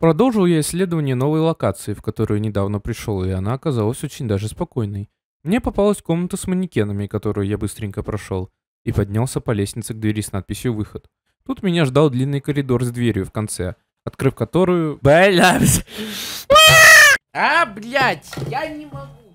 Продолжил я исследование новой локации, в которую недавно пришел, и она оказалась очень даже спокойной. Мне попалась комната с манекенами, которую я быстренько прошел, и поднялся по лестнице к двери с надписью «Выход». Тут меня ждал длинный коридор с дверью в конце, открыв которую... Блядь! А, блядь! Я не могу!